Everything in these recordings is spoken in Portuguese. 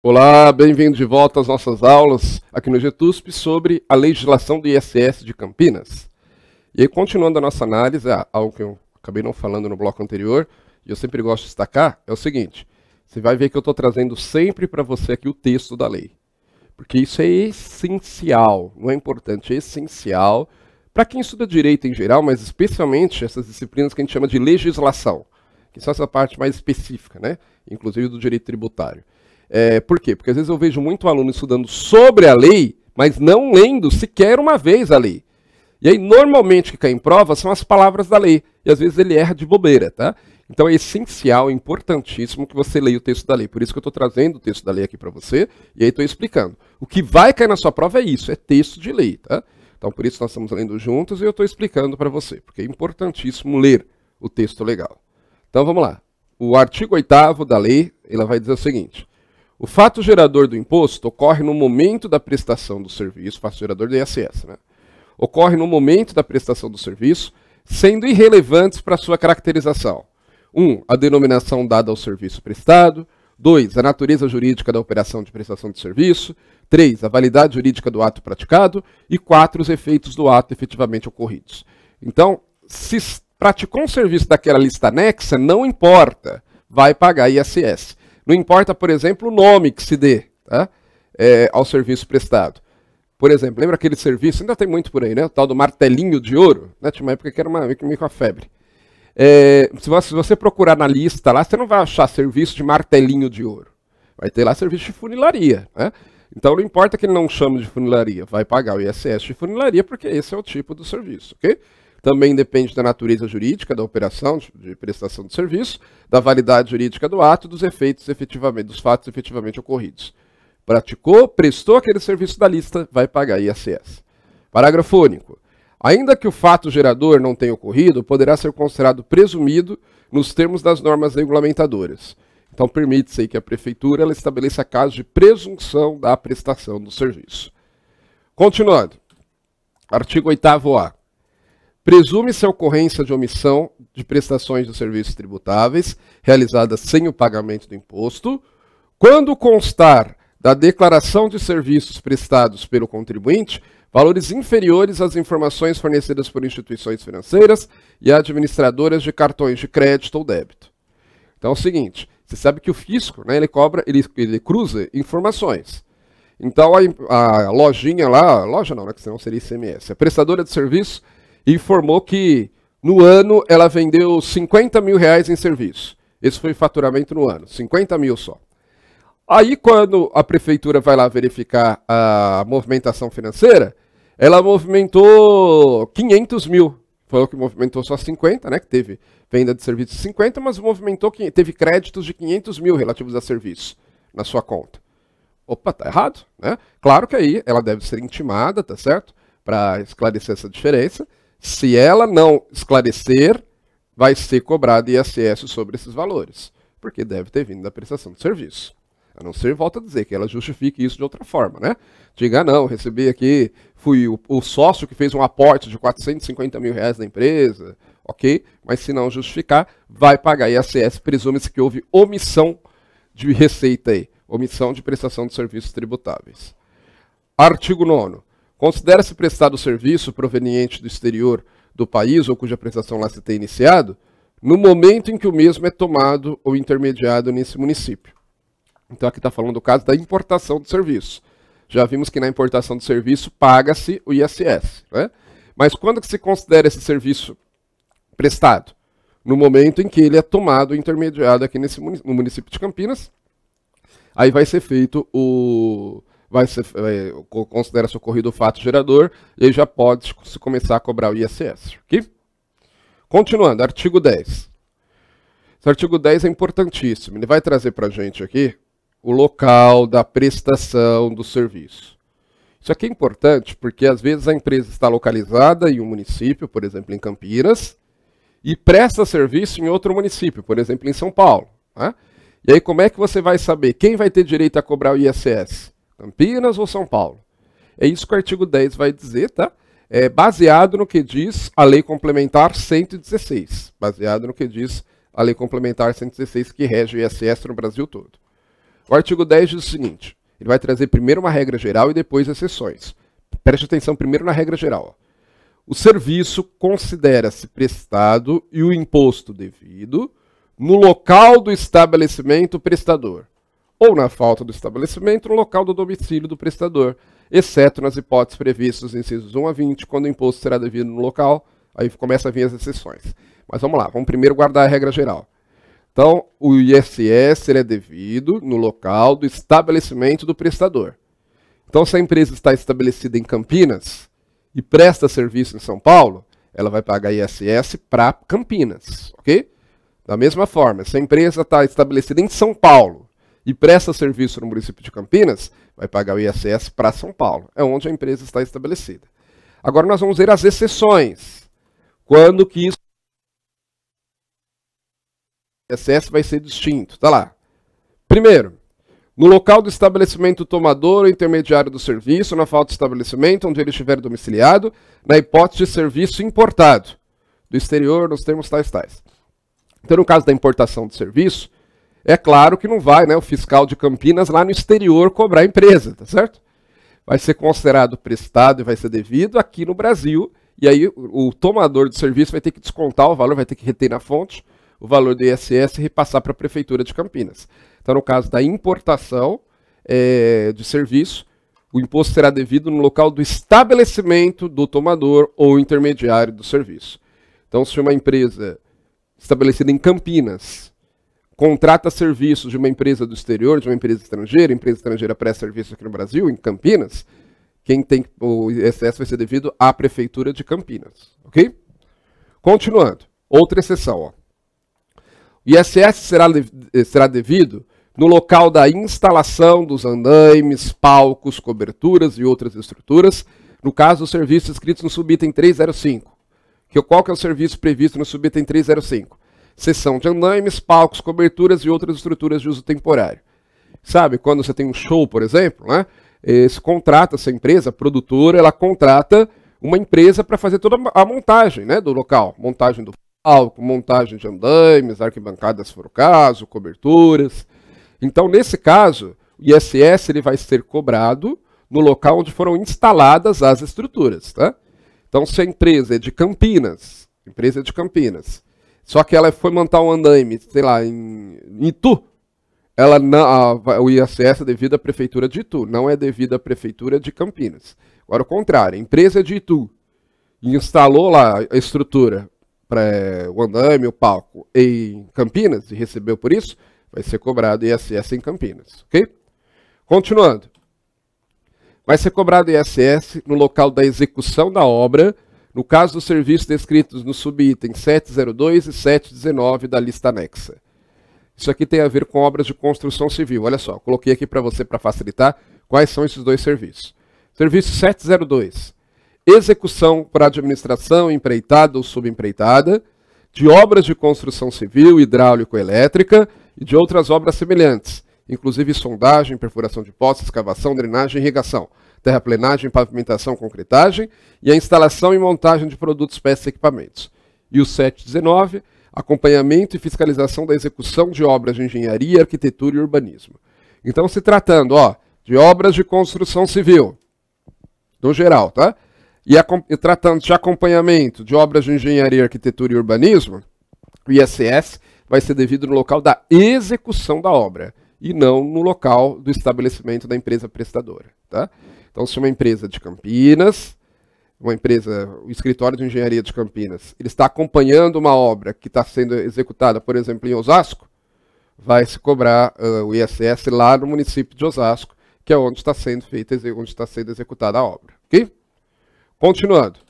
Olá, bem-vindo de volta às nossas aulas aqui no GTUSP sobre a legislação do ISS de Campinas. E aí, continuando a nossa análise, ah, algo que eu acabei não falando no bloco anterior, e eu sempre gosto de destacar, é o seguinte, você vai ver que eu estou trazendo sempre para você aqui o texto da lei, porque isso é essencial, não é importante, é essencial para quem estuda direito em geral, mas especialmente essas disciplinas que a gente chama de legislação, que são essa parte mais específica, né? inclusive do direito tributário. É, por quê? Porque às vezes eu vejo muito aluno estudando sobre a lei, mas não lendo sequer uma vez a lei. E aí, normalmente, o que cai em prova são as palavras da lei. E às vezes ele erra de bobeira, tá? Então é essencial, importantíssimo que você leia o texto da lei. Por isso que eu estou trazendo o texto da lei aqui para você e aí estou explicando. O que vai cair na sua prova é isso, é texto de lei, tá? Então por isso nós estamos lendo juntos e eu estou explicando para você, porque é importantíssimo ler o texto legal. Então vamos lá. O artigo 8 da lei, ela vai dizer o seguinte: o fato gerador do imposto ocorre no momento da prestação do serviço, fato gerador do ISS, né? Ocorre no momento da prestação do serviço, sendo irrelevantes para sua caracterização. 1. Um, a denominação dada ao serviço prestado. 2. A natureza jurídica da operação de prestação de serviço. 3. A validade jurídica do ato praticado. E 4. Os efeitos do ato efetivamente ocorridos. Então, se praticou um serviço daquela lista anexa, não importa, vai pagar ISS. Não importa, por exemplo, o nome que se dê tá? é, ao serviço prestado. Por exemplo, lembra aquele serviço, ainda tem muito por aí, né? O tal do martelinho de ouro. Né? Tinha uma época que era uma, meio com a febre. É, se, você, se, você, procurar na lista lá, você não vai achar serviço de martelinho de ouro. Vai ter lá serviço de funilaria. Né? Então não importa que ele não chame de funilaria, vai pagar o ISS de funilaria, porque esse é o tipo do serviço, ok? Também depende da natureza jurídica da operação de prestação de serviço, da validade jurídica do ato, dos efeitos efetivamente, dos fatos efetivamente ocorridos. Praticou, prestou aquele serviço da lista, vai pagar ISS. Parágrafo único. Ainda que o fato gerador não tenha ocorrido, poderá ser considerado presumido nos termos das normas regulamentadoras. Então, permite-se que a Prefeitura ela estabeleça casos de presunção da prestação do serviço. Continuando. Artigo 8 A. Presume-se a ocorrência de omissão de prestações de serviços tributáveis realizadas sem o pagamento do imposto, quando constar da declaração de serviços prestados pelo contribuinte valores inferiores às informações fornecidas por instituições financeiras e administradoras de cartões de crédito ou débito. Então é o seguinte, você sabe que o fisco, né, ele cobra, ele, ele cruza informações. Então a, a lojinha lá, loja não, né, que senão seria ICMS, a prestadora de serviços e informou que no ano ela vendeu 50 mil reais em serviço. Esse foi o faturamento no ano, 50 mil só. Aí quando a prefeitura vai lá verificar a movimentação financeira, ela movimentou 500 mil. Falou que movimentou só 50, né? Que teve venda de serviços de 50, mas movimentou, teve créditos de 500 mil relativos a serviço na sua conta. Opa, tá errado, né? Claro que aí ela deve ser intimada, tá certo? Para esclarecer essa diferença. Se ela não esclarecer, vai ser cobrado ISS sobre esses valores, porque deve ter vindo da prestação de serviço. A não ser, volta a dizer, que ela justifique isso de outra forma, né? Diga, ah, não, recebi aqui, fui o, o, sócio que fez um aporte de 450 mil reais na empresa, ok? Mas se não justificar, vai pagar ISS, presume-se que houve omissão de receita aí, omissão de prestação de serviços tributáveis. Artigo 9 Considera-se prestado o serviço proveniente do exterior do país ou cuja prestação lá se tem iniciado, no momento em que o mesmo é tomado ou intermediado nesse município. Então aqui está falando do caso da importação do serviço. Já vimos que na importação do serviço paga-se o ISS. Né? Mas quando que se considera esse serviço prestado? No momento em que ele é tomado ou intermediado aqui nesse no município de Campinas, aí vai ser feito o, vai ser, é, considera-se ocorrido o fato gerador e aí já pode se começar a cobrar o ISS. Okay? Continuando, artigo 10. Esse artigo 10 é importantíssimo. Ele vai trazer para a gente aqui o local da prestação do serviço. Isso aqui é importante porque às vezes a empresa está localizada em um município, por exemplo, em Campinas, e presta serviço em outro município, por exemplo, em São Paulo. Né? E aí como é que você vai saber quem vai ter direito a cobrar o ISS? Campinas ou São Paulo. É isso que o artigo 10 vai dizer, tá? É baseado no que diz a Lei Complementar 116. Baseado no que diz a Lei Complementar 116 que rege o ISS no Brasil todo. O artigo 10 diz o seguinte: ele vai trazer primeiro uma regra geral e depois exceções. Preste atenção primeiro na regra geral. O serviço considera-se prestado e o imposto devido no local do estabelecimento prestador ou na falta do estabelecimento, no local do domicílio do prestador, exceto nas hipóteses previstas nos incisos 1 a 20, quando o imposto será devido no local, aí começa a vir as exceções. Mas vamos lá, vamos primeiro guardar a regra geral. Então, o ISS é devido no local do estabelecimento do prestador. Então, se a empresa está estabelecida em Campinas e presta serviço em São Paulo, ela vai pagar ISS para Campinas, ok? Da mesma forma, se a empresa está estabelecida em São Paulo e presta serviço no município de Campinas, vai pagar o ISS para São Paulo. É onde a empresa está estabelecida. Agora nós vamos ver as exceções. Quando que isso ISS vai ser distinto. Tá lá. Primeiro, no local do estabelecimento tomador ou intermediário do serviço, na falta de estabelecimento onde ele estiver domiciliado, na hipótese de serviço importado do exterior, nos termos tais tais. Então, no caso da importação de serviço, é claro que não vai, né, o fiscal de Campinas lá no exterior cobrar a empresa, tá certo? Vai ser considerado prestado e vai ser devido aqui no Brasil, e aí o tomador do serviço vai ter que descontar o valor, vai ter que reter na fonte o valor do ISS e repassar para a Prefeitura de Campinas. Então, no caso da importação é, de serviço, o imposto será devido no local do estabelecimento do tomador ou intermediário do serviço. Então, se uma empresa estabelecida em Campinas contrata serviços de uma empresa do exterior, de uma empresa estrangeira, empresa estrangeira presta serviço aqui no Brasil, em Campinas, quem tem o excesso vai ser devido à prefeitura de Campinas, ok? Continuando, outra exceção, ó. O ISS será, será devido no local da instalação dos andaimes, palcos, coberturas e outras estruturas, no caso dos serviços escritos no subitem 305. Que, qual que é o serviço previsto no subitem 305? sessão de andaimes, palcos, coberturas e outras estruturas de uso temporário. Sabe, quando você tem um show, por exemplo, né? contrata essa empresa, a produtora, ela contrata uma empresa para fazer toda a montagem né, do local. Montagem do palco, montagem de andaimes, arquibancadas se for o caso, coberturas. Então, nesse caso, o ISS ele vai ser cobrado no local onde foram instaladas as estruturas. Tá? Então, se a empresa é de Campinas, empresa é de Campinas, só que ela foi montar um andaime, sei lá, em, Itu. Ela não, a, o ISS é devido à prefeitura de Itu, não é devido à prefeitura de Campinas. Agora, o contrário, a empresa de Itu instalou lá a estrutura para é, o andaime, o palco em Campinas e recebeu por isso, vai ser cobrado ISS em Campinas, ok? Continuando. Vai ser cobrado ISS no local da execução da obra no caso dos serviços descritos no subitem 702 e 719 da lista anexa. Isso aqui tem a ver com obras de construção civil. Olha só, coloquei aqui para você para facilitar quais são esses dois serviços. Serviço 702. Execução por administração empreitada ou subempreitada de obras de construção civil, hidráulico-elétrica e de outras obras semelhantes, inclusive sondagem, perfuração de poços, escavação, drenagem e irrigação terraplenagem, pavimentação, concretagem e a instalação e montagem de produtos, peças e equipamentos. E o 719, acompanhamento e fiscalização da execução de obras de engenharia, arquitetura e urbanismo. Então, se tratando ó, de obras de construção civil, no geral, tá? E, e tratando de acompanhamento de obras de engenharia, arquitetura e urbanismo, o ISS vai ser devido no local da execução da obra e não no local do estabelecimento da empresa prestadora, tá? Então, se uma empresa de Campinas, uma empresa, o escritório de engenharia de Campinas, ele está acompanhando uma obra que está sendo executada, por exemplo, em Osasco, vai se cobrar uh, o ISS lá no município de Osasco, que é onde está sendo feita, onde está sendo executada a obra. Ok? Continuando.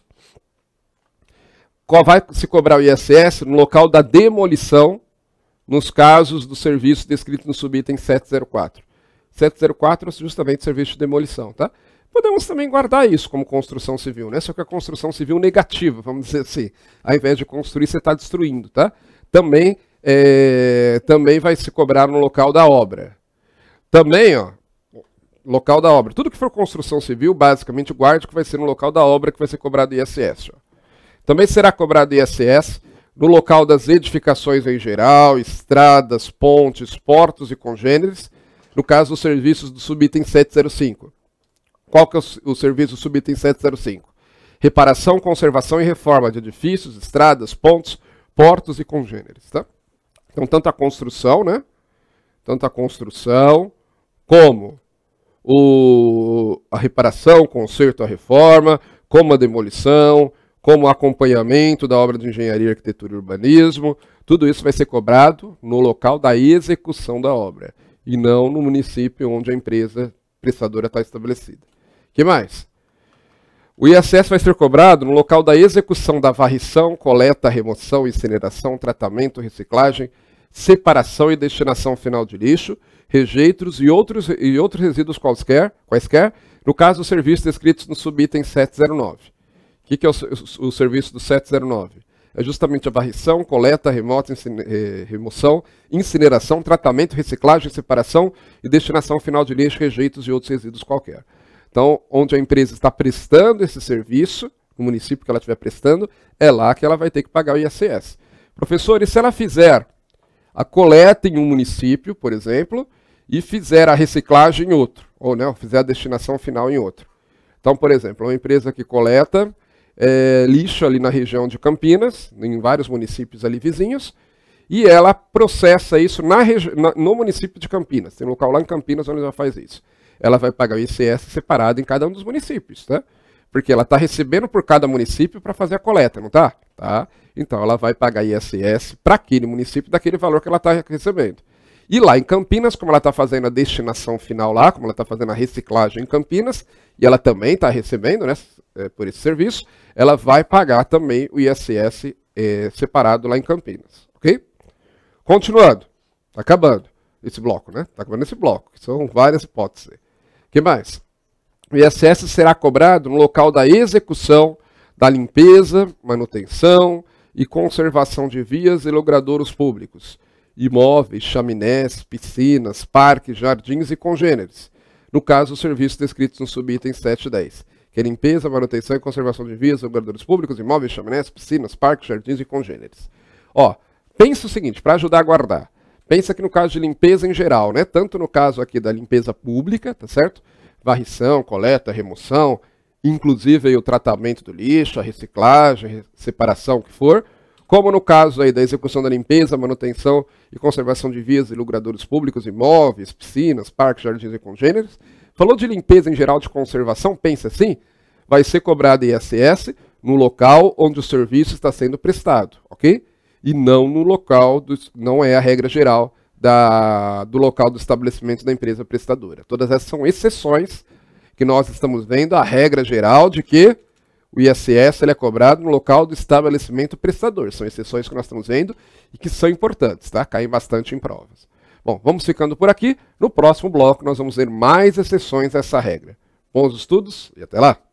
Vai se cobrar o ISS no local da demolição, nos casos do serviço descrito no subitem 704. 704 é justamente serviço de demolição, tá? Podemos também guardar isso como construção civil, né? Só que a construção civil negativa, vamos dizer assim. Ao invés de construir, você está destruindo, tá? Também, é, também vai se cobrar no local da obra. Também, ó, local da obra. Tudo que for construção civil, basicamente, guarde que vai ser no local da obra que vai ser cobrado ISS. Ó. Também será cobrado ISS no local das edificações em geral, estradas, pontes, portos e congêneres, no caso dos serviços do subitem 705. Qual que é o, o serviço subitem 705? Reparação, conservação e reforma de edifícios, estradas, pontos, portos e congêneres, tá? Então, tanto a construção, né? Tanto a construção como o, a reparação, o conserto, a reforma, como a demolição, como o acompanhamento da obra de engenharia, arquitetura e urbanismo, tudo isso vai ser cobrado no local da execução da obra e não no município onde a empresa prestadora está estabelecida que mais? O ISS vai ser cobrado no local da execução da varrição, coleta, remoção, incineração, tratamento, reciclagem, separação e destinação final de lixo, rejeitos e outros, e outros resíduos quaisquer, quaisquer, no caso os serviços descritos no subitem 709. O que, que é o, o, o, serviço do 709? É justamente a varrição, coleta, incine, remoção, incineração, tratamento, reciclagem, separação e destinação final de lixo, rejeitos e outros resíduos qualquer. Então, onde a empresa está prestando esse serviço, o município que ela estiver prestando, é lá que ela vai ter que pagar o ISS. Professor, e se ela fizer a coleta em um município, por exemplo, e fizer a reciclagem em outro, ou né, fizer a destinação final em outro? Então, por exemplo, uma empresa que coleta é, lixo ali na região de Campinas, em vários municípios ali vizinhos, e ela processa isso na, no município de Campinas. Tem um local lá em Campinas onde ela faz isso ela vai pagar o ICS separado em cada um dos municípios, tá? Porque ela está recebendo por cada município para fazer a coleta, não tá? tá? Então ela vai pagar ISS para aquele município daquele valor que ela está recebendo. E lá em Campinas, como ela está fazendo a destinação final lá, como ela está fazendo a reciclagem em Campinas, e ela também está recebendo né, é, por esse serviço, ela vai pagar também o ISS é, separado lá em Campinas. Ok? Continuando, está acabando esse bloco, né? Está acabando esse bloco, são várias hipóteses que mais? O ISS será cobrado no local da execução da limpeza, manutenção e conservação de vias e logradouros públicos, imóveis, chaminés, piscinas, parques, jardins e congêneres. No caso, os serviços descritos no subitem 7 e 10, que é limpeza, manutenção e conservação de vias, logradouros públicos, imóveis, chaminés, piscinas, parques, jardins e congêneres. Ó, pensa o seguinte, para ajudar a guardar. Pensa que no caso de limpeza em geral, né? Tanto no caso aqui da limpeza pública, tá certo? Varrição, coleta, remoção, inclusive o tratamento do lixo, a reciclagem, separação, o que for, como no caso aí da execução da limpeza, manutenção e conservação de vias e logradouros públicos, imóveis, piscinas, parques, jardins e congêneres. Falou de limpeza em geral de conservação, pensa assim, vai ser cobrado ISS no local onde o serviço está sendo prestado, ok? e não no local, do, não é a regra geral da, do local do estabelecimento da empresa prestadora. Todas essas são exceções que nós estamos vendo a regra geral de que o ISS ele é cobrado no local do estabelecimento prestador. São exceções que nós estamos vendo e que são importantes, tá? Caem bastante em provas. Bom, vamos ficando por aqui. No próximo bloco nós vamos ver mais exceções a essa regra. Bons estudos e até lá!